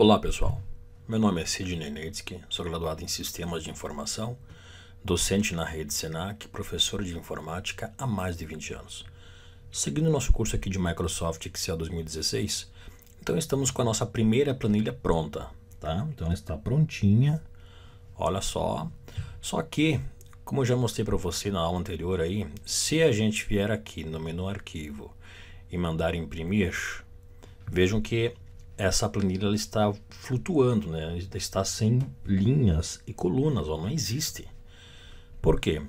Olá pessoal, meu nome é Sidney Netsky, sou graduado em Sistemas de Informação, docente na rede Senac, professor de informática há mais de 20 anos. Seguindo nosso curso aqui de Microsoft Excel 2016, então estamos com a nossa primeira planilha pronta, tá? Então ela está prontinha, olha só. Só que, como eu já mostrei para você na aula anterior aí, se a gente vier aqui no menu arquivo e mandar imprimir, vejam que essa planilha ela está flutuando, né? está sem linhas e colunas, ó, não existe. Por quê?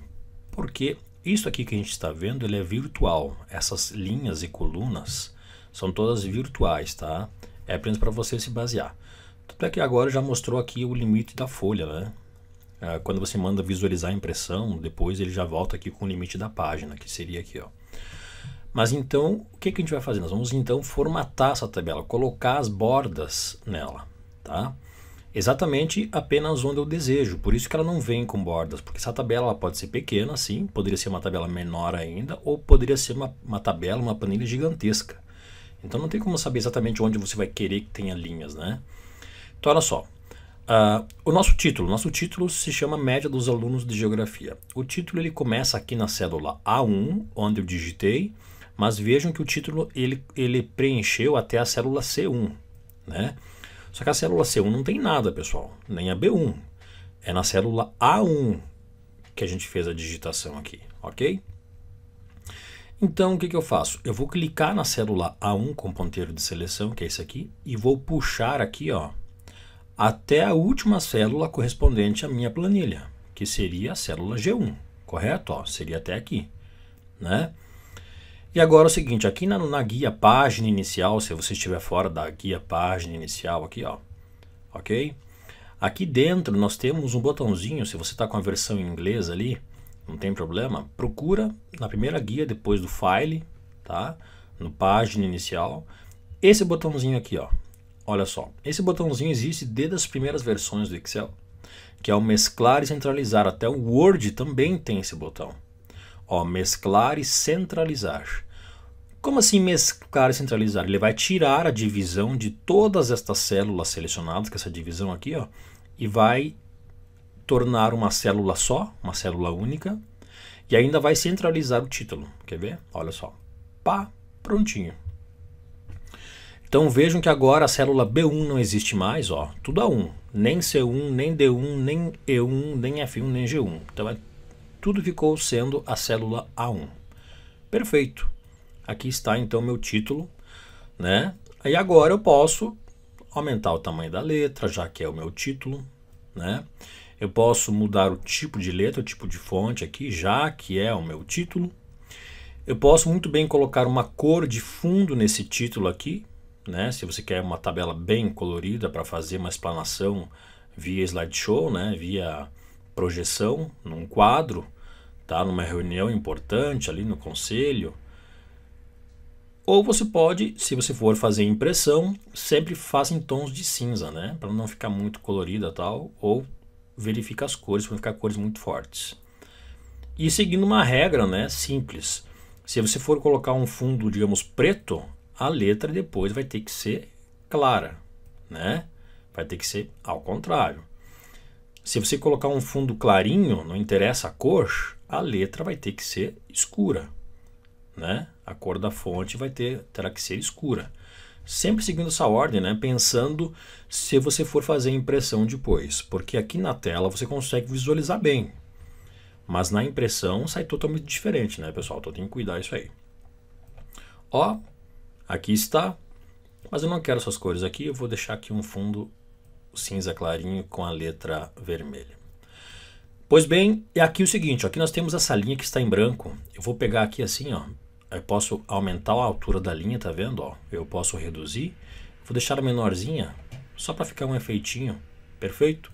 Porque isso aqui que a gente está vendo ele é virtual. Essas linhas e colunas são todas virtuais, tá? É apenas para você se basear. Tanto é que agora já mostrou aqui o limite da folha, né? Ah, quando você manda visualizar a impressão, depois ele já volta aqui com o limite da página, que seria aqui, ó. Mas então, o que, que a gente vai fazer? Nós vamos então formatar essa tabela, colocar as bordas nela, tá? Exatamente apenas onde eu desejo, por isso que ela não vem com bordas, porque essa tabela pode ser pequena, sim, poderia ser uma tabela menor ainda, ou poderia ser uma, uma tabela, uma planilha gigantesca. Então não tem como saber exatamente onde você vai querer que tenha linhas, né? Então olha só, Uh, o nosso título, nosso título se chama Média dos Alunos de Geografia. O título ele começa aqui na célula A1, onde eu digitei, mas vejam que o título ele, ele preencheu até a célula C1, né? Só que a célula C1 não tem nada, pessoal, nem a B1. É na célula A1 que a gente fez a digitação aqui, ok? Então, o que, que eu faço? Eu vou clicar na célula A1 com ponteiro de seleção, que é esse aqui, e vou puxar aqui, ó, até a última célula correspondente à minha planilha, que seria a célula G1, correto? Ó, seria até aqui, né? E agora é o seguinte, aqui na, na guia página inicial, se você estiver fora da guia página inicial aqui, ó, ok? Aqui dentro nós temos um botãozinho, se você está com a versão em inglês ali, não tem problema, procura na primeira guia depois do file, tá? No página inicial, esse botãozinho aqui, ó. Olha só, esse botãozinho existe desde as primeiras versões do Excel, que é o mesclar e centralizar, até o Word também tem esse botão. Ó, mesclar e centralizar. Como assim mesclar e centralizar? Ele vai tirar a divisão de todas estas células selecionadas, que é essa divisão aqui, ó, e vai tornar uma célula só, uma célula única, e ainda vai centralizar o título. Quer ver? Olha só. Pá, prontinho. Então vejam que agora a célula B1 não existe mais, ó, tudo A1, nem C1, nem D1, nem E1, nem F1, nem G1. Então é tudo ficou sendo a célula A1. Perfeito. Aqui está então meu título, né? Aí agora eu posso aumentar o tamanho da letra, já que é o meu título, né? Eu posso mudar o tipo de letra, o tipo de fonte aqui, já que é o meu título. Eu posso muito bem colocar uma cor de fundo nesse título aqui, né? Se você quer uma tabela bem colorida para fazer uma explanação via slideshow, né? Via projeção, num quadro, tá? numa reunião importante ali no conselho. Ou você pode, se você for fazer impressão, sempre faça em tons de cinza, né? Para não ficar muito colorida tal. Ou verifica as cores, para não ficar cores muito fortes. E seguindo uma regra, né? Simples. Se você for colocar um fundo, digamos, preto, a letra depois vai ter que ser clara, né? Vai ter que ser ao contrário. Se você colocar um fundo clarinho, não interessa a cor, a letra vai ter que ser escura, né? A cor da fonte vai ter terá que ser escura. Sempre seguindo essa ordem, né? Pensando se você for fazer impressão depois, porque aqui na tela você consegue visualizar bem, mas na impressão sai totalmente diferente, né, pessoal? Então tem que cuidar isso aí. Ó, aqui está. Mas eu não quero essas cores aqui, eu vou deixar aqui um fundo cinza clarinho com a letra vermelha. Pois bem, é aqui o seguinte, ó, aqui nós temos essa linha que está em branco. Eu vou pegar aqui assim, ó, eu posso aumentar a altura da linha, tá vendo? Ó, eu posso reduzir, vou deixar menorzinha, só para ficar um efeitinho, perfeito?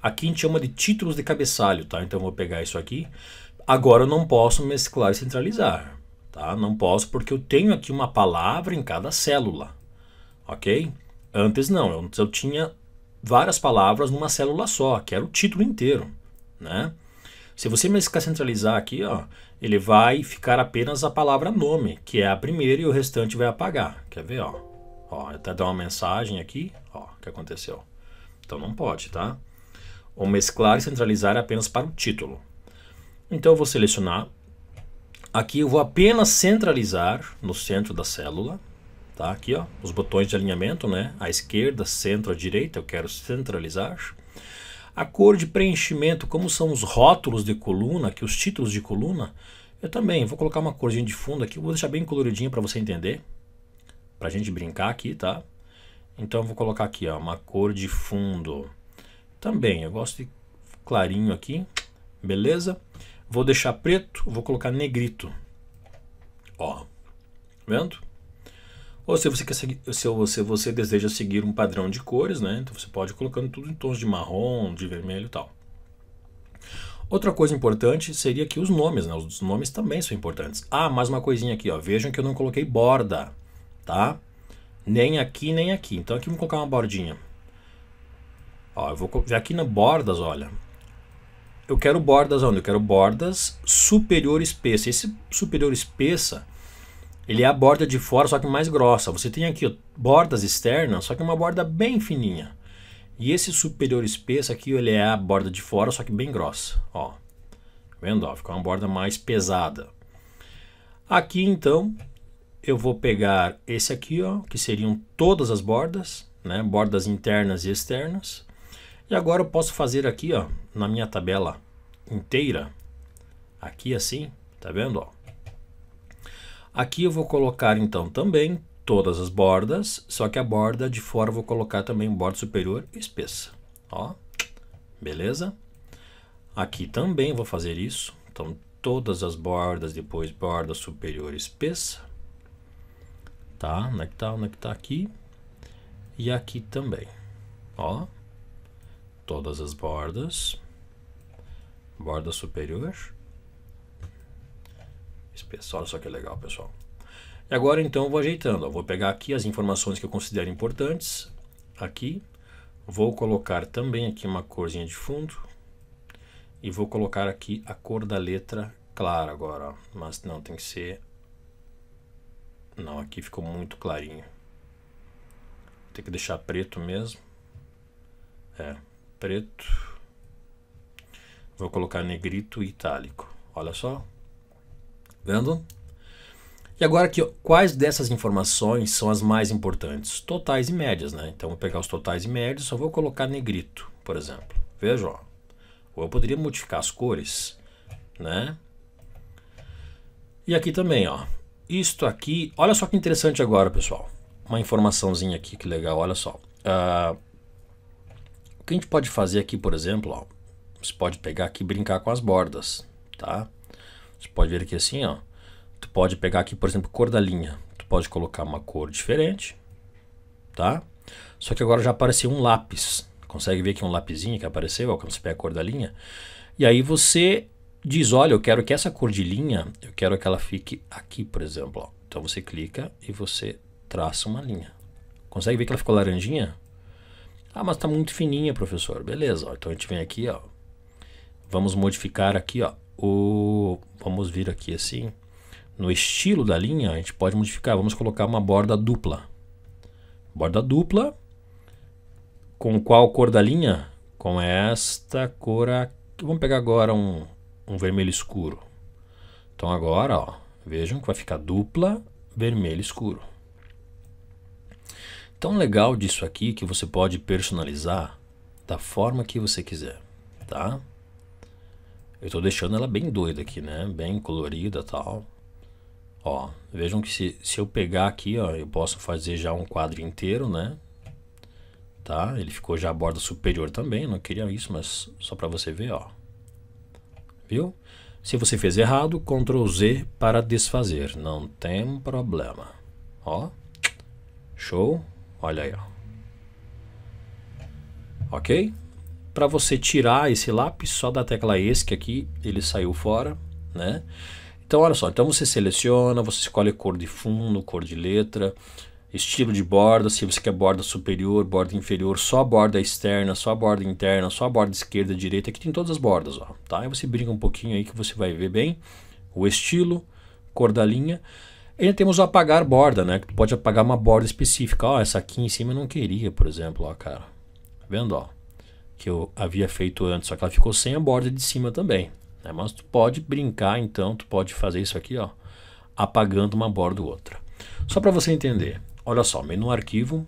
Aqui a gente chama de títulos de cabeçalho, tá? Então eu vou pegar isso aqui. Agora eu não posso mesclar e centralizar, tá? Não posso porque eu tenho aqui uma palavra em cada célula, ok? Antes não, antes eu tinha várias palavras numa célula só, que era o título inteiro. Né? Se você centralizar aqui, ó, ele vai ficar apenas a palavra nome, que é a primeira, e o restante vai apagar. Quer ver? Ó, ó até dá uma mensagem aqui, ó, o que aconteceu. Então não pode, tá? Ou mesclar e centralizar é apenas para o título. Então eu vou selecionar. Aqui eu vou apenas centralizar no centro da célula, Tá aqui, ó, os botões de alinhamento, né? A esquerda, centro, a direita, eu quero centralizar. A cor de preenchimento, como são os rótulos de coluna, que os títulos de coluna, eu também vou colocar uma corzinha de fundo aqui, vou deixar bem coloridinha para você entender, para a gente brincar aqui, tá? Então eu vou colocar aqui, ó, uma cor de fundo. Também, eu gosto de clarinho aqui, beleza? Vou deixar preto, vou colocar negrito. Ó, vendo? Ou se você, quer seguir, se, ou se você deseja seguir um padrão de cores, né? Então você pode ir colocando tudo em tons de marrom, de vermelho e tal. Outra coisa importante seria que os nomes, né? Os nomes também são importantes. Ah, mais uma coisinha aqui, ó. Vejam que eu não coloquei borda, tá? Nem aqui, nem aqui. Então aqui vou colocar uma bordinha. Ó, eu vou aqui na bordas, olha. Eu quero bordas onde? Eu quero bordas superior espessa. Esse superior espessa ele é a borda de fora, só que mais grossa. Você tem aqui ó, bordas externas, só que uma borda bem fininha. E esse superior espesso aqui, ele é a borda de fora, só que bem grossa. Ó, tá vendo? Ó, ficou uma borda mais pesada. Aqui, então, eu vou pegar esse aqui, ó, que seriam todas as bordas, né? Bordas internas e externas. E agora eu posso fazer aqui, ó, na minha tabela inteira, aqui assim, tá vendo, ó? Aqui eu vou colocar então também todas as bordas, só que a borda de fora eu vou colocar também borda superior espessa. Ó, beleza? Aqui também vou fazer isso. Então todas as bordas, depois borda superior espessa. Tá? Onde é que tá? Onde é que tá aqui? E aqui também. Ó, todas as bordas, borda superior Olha só que é legal, pessoal. E agora então vou ajeitando. Vou pegar aqui as informações que eu considero importantes. Aqui. Vou colocar também aqui uma corzinha de fundo. E vou colocar aqui a cor da letra clara agora. Ó. Mas não, tem que ser... Não, aqui ficou muito clarinho. Tem que deixar preto mesmo. É, preto. Vou colocar negrito e itálico. Olha só, Vendo? E agora aqui, quais dessas informações são as mais importantes? Totais e médias, né? Então, vou pegar os totais e médias, só vou colocar negrito, por exemplo. Veja, ó. Ou eu poderia modificar as cores, né? E aqui também, ó. Isto aqui, olha só que interessante agora, pessoal. Uma informaçãozinha aqui, que legal, olha só. Uh, o que a gente pode fazer aqui, por exemplo, ó. Você pode pegar aqui e brincar com as bordas, tá? Tá? Você pode ver aqui assim, ó. Tu pode pegar aqui, por exemplo, cor da linha. Tu pode colocar uma cor diferente, tá? Só que agora já apareceu um lápis. Consegue ver que um lapisinho que apareceu, ó, quando você pega a cor da linha. E aí você diz, olha, eu quero que essa cor de linha, eu quero que ela fique aqui, por exemplo. Ó. Então você clica e você traça uma linha. Consegue ver que ela ficou laranjinha? Ah, mas está muito fininha, professor. Beleza, ó. então a gente vem aqui, ó. Vamos modificar aqui, ó o vamos vir aqui assim, no estilo da linha, a gente pode modificar, vamos colocar uma borda dupla. Borda dupla com qual cor da linha? Com esta cor aqui. Vamos pegar agora um, um vermelho escuro. Então agora, ó, vejam que vai ficar dupla vermelho escuro. Então legal disso aqui que você pode personalizar da forma que você quiser, tá? Eu tô deixando ela bem doida aqui, né? Bem colorida tal. Ó, vejam que se, se eu pegar aqui, ó, eu posso fazer já um quadro inteiro, né? Tá? Ele ficou já a borda superior também, não queria isso, mas só para você ver, ó. Viu? Se você fez errado, Ctrl Z para desfazer, não tem problema. Ó, show, olha aí, ó. Ok? Para você tirar esse lápis, só da tecla ESC aqui, ele saiu fora, né? Então, olha só, então você seleciona, você escolhe cor de fundo, cor de letra, estilo de borda, se você quer borda superior, borda inferior, só borda externa, só borda interna, só borda esquerda, direita, aqui tem todas as bordas, ó, tá? Aí você brinca um pouquinho aí que você vai ver bem o estilo, cor da linha. E ainda temos o apagar borda, né? Que pode apagar uma borda específica. Ó, essa aqui em cima eu não queria, por exemplo, ó, cara. Tá vendo, ó? que eu havia feito antes, só que ela ficou sem a borda de cima também. Né? Mas tu pode brincar então, tu pode fazer isso aqui, ó, apagando uma borda ou outra. Só para você entender, olha só, menu arquivo,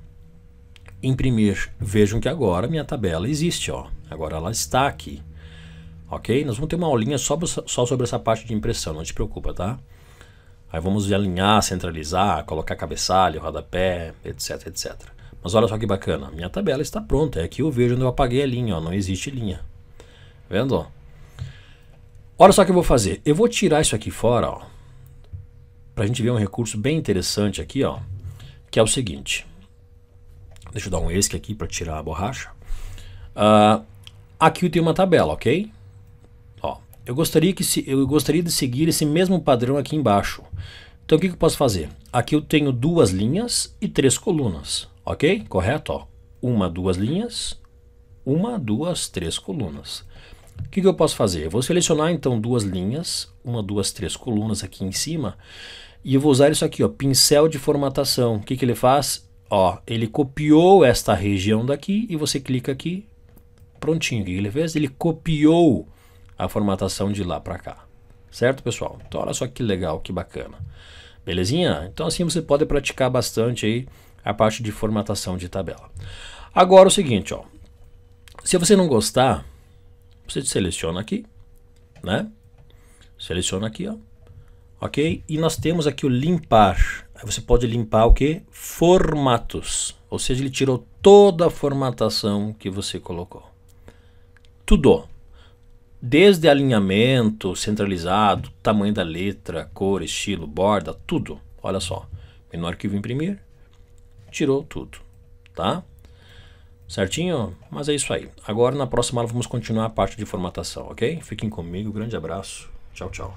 imprimir. Vejam que agora minha tabela existe, ó. Agora ela está aqui. Ok? Nós vamos ter uma aulinha só, só sobre essa parte de impressão, não te preocupa, tá? Aí vamos alinhar, centralizar, colocar cabeçalho, rodapé, etc, etc. Mas olha só que bacana, minha tabela está pronta, é aqui eu vejo onde eu apaguei a linha, ó, não existe linha. Tá vendo? Olha só o que eu vou fazer, eu vou tirar isso aqui fora, ó, para a gente ver um recurso bem interessante aqui, ó, que é o seguinte. Deixa eu dar um ESC aqui para tirar a borracha. Uh, aqui eu tenho uma tabela, ok? Ó, eu, gostaria que se, eu gostaria de seguir esse mesmo padrão aqui embaixo. Então o que, que eu posso fazer? Aqui eu tenho duas linhas e três colunas. Ok? Correto? Ó. Uma, duas linhas. Uma, duas, três colunas. O que, que eu posso fazer? Eu vou selecionar então duas linhas, uma, duas, três colunas aqui em cima. E eu vou usar isso aqui, ó, pincel de formatação. O que, que ele faz? Ó, ele copiou esta região daqui e você clica aqui. Prontinho. O que, que ele fez? Ele copiou a formatação de lá para cá. Certo, pessoal? Então olha só que legal, que bacana. Belezinha? Então assim você pode praticar bastante aí a parte de formatação de tabela. Agora o seguinte, ó. Se você não gostar, você seleciona aqui, né? Seleciona aqui, ó. Ok? E nós temos aqui o limpar. você pode limpar o que? Formatos. Ou seja, ele tirou toda a formatação que você colocou. Tudo. Desde alinhamento, centralizado, tamanho da letra, cor, estilo, borda, tudo. Olha só. Menor arquivo imprimir tirou tudo, tá? Certinho? Mas é isso aí. Agora na próxima aula vamos continuar a parte de formatação, ok? Fiquem comigo, grande abraço, tchau, tchau.